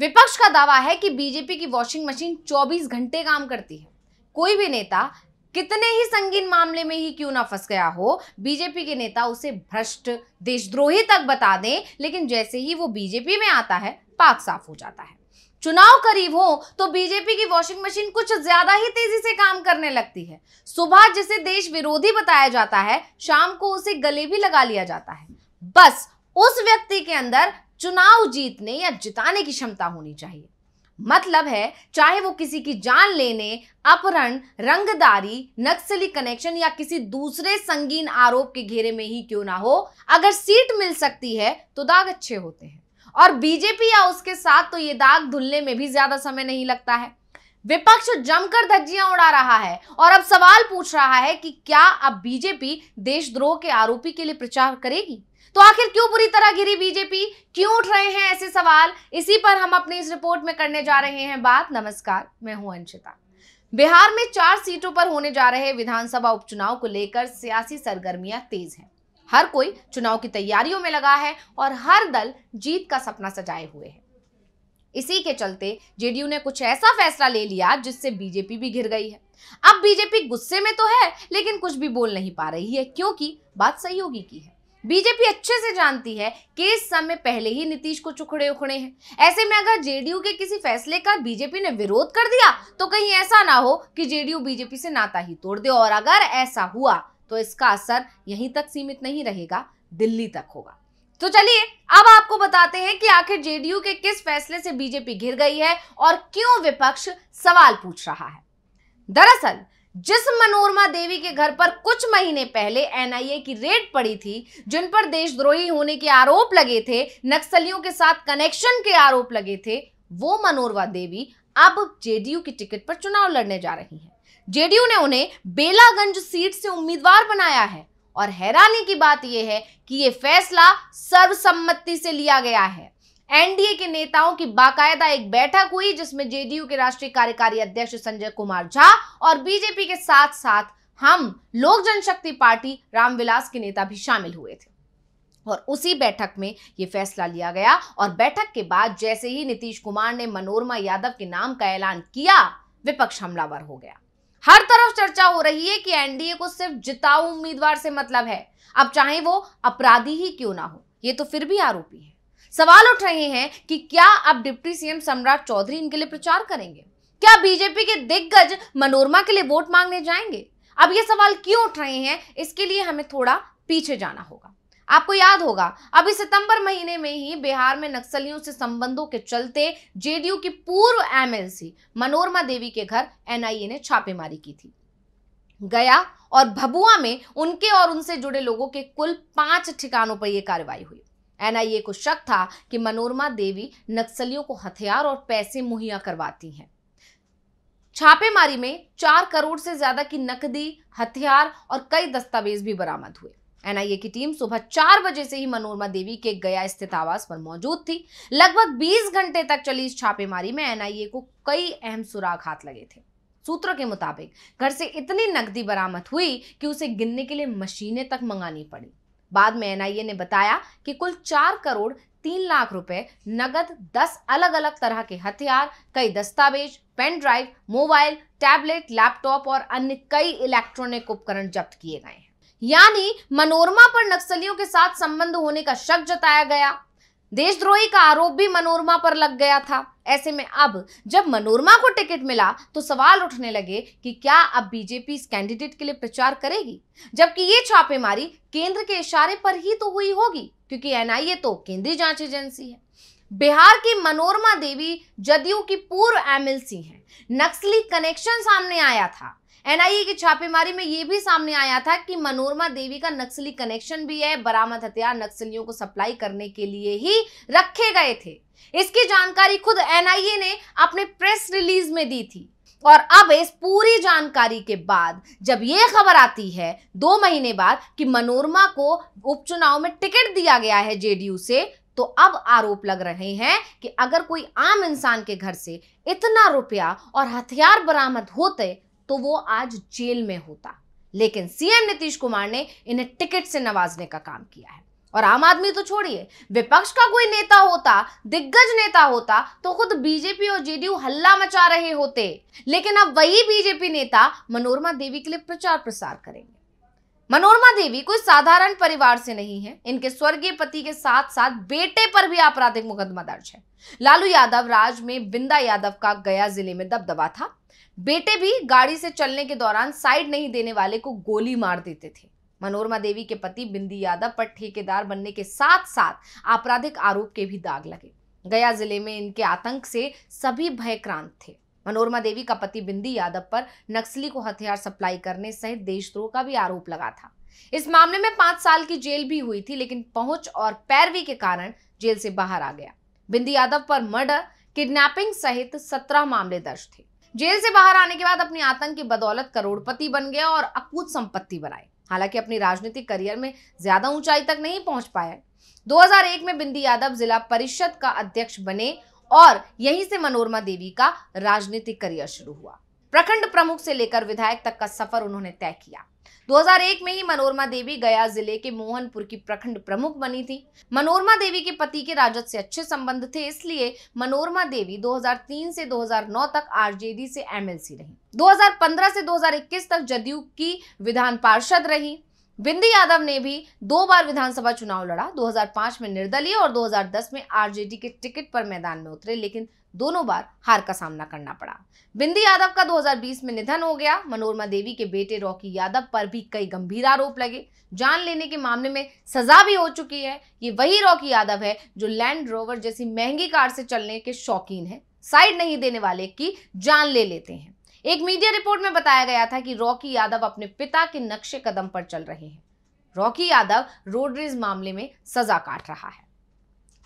विपक्ष का दावा है कि बीजेपी की वॉशिंग मशीन 24 घंटे काम करती है कोई भी नेता कितने ही संगीन मामले में ही क्यों ना फंस गया हो बीजेपी के नेता उसे भ्रष्ट देशद्रोही तक बता दें लेकिन जैसे ही वो बीजेपी में आता है पाक साफ हो जाता है चुनाव करीब हो तो बीजेपी की वॉशिंग मशीन कुछ ज्यादा ही तेजी से काम करने लगती है सुबह जिसे देश विरोधी बताया जाता है शाम को उसे गले भी लगा लिया जाता है बस उस व्यक्ति के अंदर चुनाव जीतने या जिताने की क्षमता होनी चाहिए मतलब है चाहे वो किसी की जान लेने अपहरण रंगदारी नक्सली कनेक्शन या किसी दूसरे संगीन आरोप के घेरे में ही क्यों ना हो अगर सीट मिल सकती है तो दाग अच्छे होते हैं और बीजेपी या उसके साथ तो ये दाग धुलने में भी ज्यादा समय नहीं लगता है विपक्ष जमकर धज्जियां उड़ा रहा है और अब सवाल पूछ रहा है कि क्या अब बीजेपी देशद्रोह के आरोपी के लिए प्रचार करेगी तो आखिर क्यों बुरी तरह गिरी बीजेपी क्यों उठ रहे हैं ऐसे सवाल इसी पर हम अपनी इस रिपोर्ट में करने जा रहे हैं बात नमस्कार मैं हूं अंशिता बिहार में चार सीटों पर होने जा रहे विधानसभा उपचुनाव को लेकर सियासी सरगर्मियां तेज हैं हर कोई चुनाव की तैयारियों में लगा है और हर दल जीत का सपना सजाए हुए है इसी के चलते जेडीयू ने कुछ ऐसा फैसला ले लिया जिससे बीजेपी भी घिर गई है अब बीजेपी गुस्से में तो है लेकिन कुछ भी बोल नहीं पा रही है क्योंकि बात सहयोगी की है बीजेपी अच्छे से जानती है कि इस समय पहले ही नीतीश को चुखड़े उखड़े हैं ऐसे में अगर जेडीयू के किसी फैसले का बीजेपी ने विरोध कर दिया तो कहीं ऐसा ना हो कि जेडीयू बीजेपी से नाता ही तोड़ दे और अगर ऐसा हुआ तो इसका असर यहीं तक सीमित नहीं रहेगा दिल्ली तक होगा तो चलिए अब आपको बताते हैं कि आखिर जेडीयू के किस फैसले से बीजेपी घिर गई है और क्यों विपक्ष सवाल पूछ रहा है दरअसल जिस मनोरमा देवी के घर पर कुछ महीने पहले एनआईए की रेड पड़ी थी जिन पर देशद्रोही होने के आरोप लगे थे नक्सलियों के साथ कनेक्शन के आरोप लगे थे वो मनोरमा देवी अब जेडीयू की टिकट पर चुनाव लड़ने जा रही हैं जेडीयू ने उन्हें बेलागंज सीट से उम्मीदवार बनाया है और हैरानी की बात यह है कि यह फैसला सर्वसम्मति से लिया गया है एनडीए के नेताओं की बाकायदा एक बैठक हुई जिसमें जेडीयू के राष्ट्रीय कार्यकारी अध्यक्ष संजय कुमार झा और बीजेपी के साथ साथ हम लोक जनशक्ति पार्टी रामविलास के नेता भी शामिल हुए थे और उसी बैठक में ये फैसला लिया गया और बैठक के बाद जैसे ही नीतीश कुमार ने मनोरमा यादव के नाम का ऐलान किया विपक्ष हमलावर हो गया हर तरफ चर्चा हो रही है कि एनडीए को सिर्फ जिताऊ उम्मीदवार से मतलब है अब चाहे वो अपराधी ही क्यों ना हो ये तो फिर भी आरोपी है सवाल उठ रहे हैं कि क्या अब डिप्टी सीएम सम्राट चौधरी इनके लिए प्रचार करेंगे क्या बीजेपी के दिग्गज मनोरमा के लिए वोट मांगने जाएंगे अब ये सवाल क्यों उठ रहे हैं इसके लिए हमें थोड़ा पीछे जाना होगा आपको याद होगा अभी सितंबर महीने में ही बिहार में नक्सलियों से संबंधों के चलते जेडीयू की पूर्व एमएलसी मनोरमा देवी के घर एनआईए ने छापेमारी की थी गया और भबुआ में उनके और उनसे जुड़े लोगों के कुल पांच ठिकानों पर यह कार्रवाई हुई एनआईए को शक था कि मनोरमा देवी नक्सलियों को हथियार और पैसे मुहैया करवाती हैं छापेमारी में चार करोड़ से ज्यादा की नकदी हथियार और कई दस्तावेज भी बरामद हुए एनआईए की टीम सुबह चार बजे से ही मनोरमा देवी के गया स्थित आवास पर मौजूद थी लगभग 20 घंटे तक चली इस छापेमारी में एनआईए को कई अहम सुराग हाथ लगे थे सूत्रों के मुताबिक घर से इतनी नकदी बरामद हुई कि उसे गिनने के लिए मशीनें तक मंगानी पड़ी बाद में एनआईए ने बताया कि कुल चार करोड़ तीन लाख रुपए नगद दस अलग अलग तरह के हथियार कई दस्तावेज pen drive mobile tablet laptop और अन्य कई इलेक्ट्रॉनिक उपकरण जब्त किए गए हैं यानी मनोरमा पर नक्सलियों के साथ संबंध होने का शक जताया गया देशद्रोही का आरोप भी मनोरमा पर लग गया था ऐसे में अब जब मनोरमा को टिकट मिला तो सवाल उठने लगे कि क्या अब बीजेपी इस कैंडिडेट के लिए प्रचार करेगी जबकि ये छापेमारी केंद्र के इशारे पर ही तो हुई होगी क्योंकि एनआईए तो केंद्रीय जांच एजेंसी है बिहार की मनोरमा देवी जदयू की पूर्व एमएलसी हैं नक्सली कनेक्शन सामने आया था एनआईए की छापेमारी में यह भी सामने आया था कि मनोरमा देवी का नक्सली कनेक्शन भी है बरामद हथियार नक्सलियों को सप्लाई करने के लिए ही रखे गए थे इसकी जानकारी खुद एनआईए ने अपने प्रेस रिलीज में दी थी और अब इस पूरी जानकारी के बाद जब यह खबर आती है दो महीने बाद कि मनोरमा को उपचुनाव में टिकट दिया गया है जेडीयू से तो अब आरोप लग रहे हैं कि अगर कोई आम इंसान के घर से इतना रुपया और हथियार बरामद होते तो वो आज जेल में होता लेकिन सीएम नीतीश कुमार ने इन्हें टिकट से नवाजने का काम किया है और आम आदमी तो छोड़िए विपक्ष का कोई नेता होता दिग्गज नेता होता तो खुद बीजेपी और जेडीयू हल्ला मचा रहे होते लेकिन अब वही बीजेपी नेता मनोरमा देवी के लिए प्रचार प्रसार करेंगे मनोरमा देवी कोई साधारण परिवार से नहीं है इनके स्वर्गीय पति के साथ साथ बेटे पर भी आपराधिक मुकदमा दर्ज है लालू यादव राज में बिंदा यादव का गया जिले में दबदबा था बेटे भी गाड़ी से चलने के दौरान साइड नहीं देने वाले को गोली मार देते थे मनोरमा देवी के पति बिंदी यादव पर ठेकेदार बनने के साथ साथ आपराधिक आरोप के भी दाग लगे गया जिले में इनके आतंक से सभी भयक्रांत थे मनोरमा देवी का पति बिंदी यादव पर नक्सली को हथियार सप्लाई करने सहित देशद्रोह का भी आरोप लगा था इस मामले में पांच साल की जेल भी हुई थी लेकिन पहुंच और पैरवी के कारण जेल से बाहर आ गया बिंदी यादव पर मर्डर किडनैपिंग सहित सत्रह मामले दर्ज थे जेल से बाहर आने के बाद अपनी आतंक की बदौलत करोड़पति बन गया और अकूत संपत्ति बनाई हालांकि अपनी राजनीतिक करियर में ज्यादा ऊंचाई तक नहीं पहुंच पाया 2001 में बिंदी यादव जिला परिषद का अध्यक्ष बने और यहीं से मनोरमा देवी का राजनीतिक करियर शुरू हुआ प्रखंड प्रमुख से लेकर विधायक तक का सफर उन्होंने तय किया 2001 में ही मनोरमा देवी गया जिले के मोहनपुर की प्रखंड प्रमुख बनी थी मनोरमा देवी के पति के राजद से अच्छे संबंध थे इसलिए मनोरमा देवी 2003 से 2009 तक आरजेडी से एमएलसी रही 2015 से 2021 तक जदयू की विधान पार्षद रही बिंदी यादव ने भी दो बार विधानसभा चुनाव लड़ा 2005 में निर्दलीय और 2010 में आरजेडी के टिकट पर मैदान में उतरे लेकिन दोनों बार हार का सामना करना पड़ा बिंदी यादव का 2020 में निधन हो गया मनोरमा देवी के बेटे रॉकी यादव पर भी कई गंभीर आरोप लगे जान लेने के मामले में सजा भी हो चुकी है ये वही रॉकी यादव है जो लैंड रोवर जैसी महंगी कार से चलने के शौकीन है साइड नहीं देने वाले की जान ले लेते हैं एक मीडिया रिपोर्ट में बताया गया था कि रॉकी यादव अपने पिता के नक्शे कदम पर चल रहे हैं रॉकी यादव रोडरेज मामले में सजा काट रहा है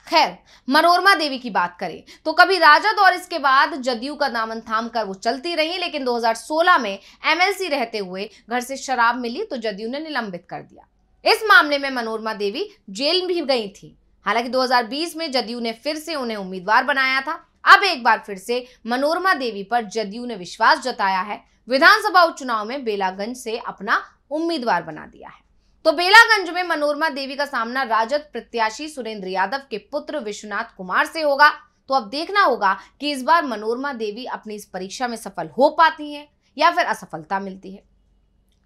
खैर मनोरमा देवी की बात करें तो कभी राजद और इसके बाद जदयू का दामन थाम कर वो चलती रही लेकिन 2016 में एमएलसी रहते हुए घर से शराब मिली तो जदयू ने निलंबित कर दिया इस मामले में मनोरमा देवी जेल भी गई थी हालांकि 2020 में जदयू ने फिर से उन्हें उम्मीदवार बनाया था अब एक बार फिर से मनोरमा देवी पर जदयू ने विश्वास जताया है विधानसभा उपचुनाव में बेलागंज से अपना उम्मीदवार बना दिया है तो बेलागंज में मनोरमा देवी का सामना राजद प्रत्याशी सुरेंद्र यादव के पुत्र विश्वनाथ कुमार से होगा तो अब देखना होगा कि इस बार मनोरमा देवी अपनी इस परीक्षा में सफल हो पाती है या फिर असफलता मिलती है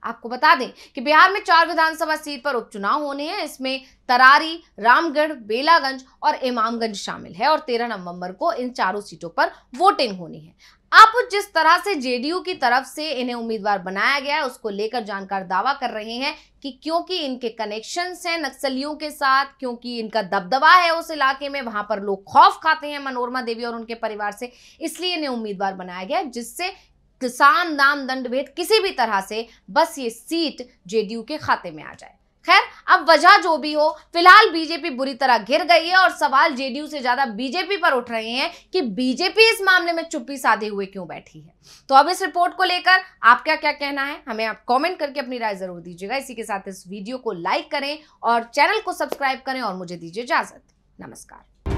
आपको बता दें कि बिहार में चार विधानसभा सीट पर उपचुनाव होने हैं इसमें तरारी रामगढ़ बेलागंज और इमामगंज शामिल है और तेरह नवंबर को इन चारों सीटों पर वोटिंग होनी है आप जिस तरह से जेडीयू की तरफ से इन्हें उम्मीदवार बनाया गया है उसको लेकर जानकार दावा कर रहे हैं कि क्योंकि इनके कनेक्शंस हैं नक्सलियों के साथ क्योंकि इनका दबदबा है उस इलाके में वहां पर लोग खौफ खाते हैं मनोरमा देवी और उनके परिवार से इसलिए इन्हें उम्मीदवार बनाया गया जिससे किसान नाम दंड भेद किसी भी तरह से बस ये सीट जेडीयू के खाते में आ जाए खैर अब वजह जो भी हो फिलहाल बीजेपी बुरी तरह घिर गई है और सवाल जेडीयू से ज्यादा बीजेपी पर उठ रहे हैं कि बीजेपी इस मामले में चुप्पी साधे हुए क्यों बैठी है तो अब इस रिपोर्ट को लेकर आपका क्या कहना है हमें आप कमेंट करके अपनी राय जरूर दीजिएगा इसी के साथ इस वीडियो को लाइक करें और चैनल को सब्सक्राइब करें और मुझे दीजिए इजाजत नमस्कार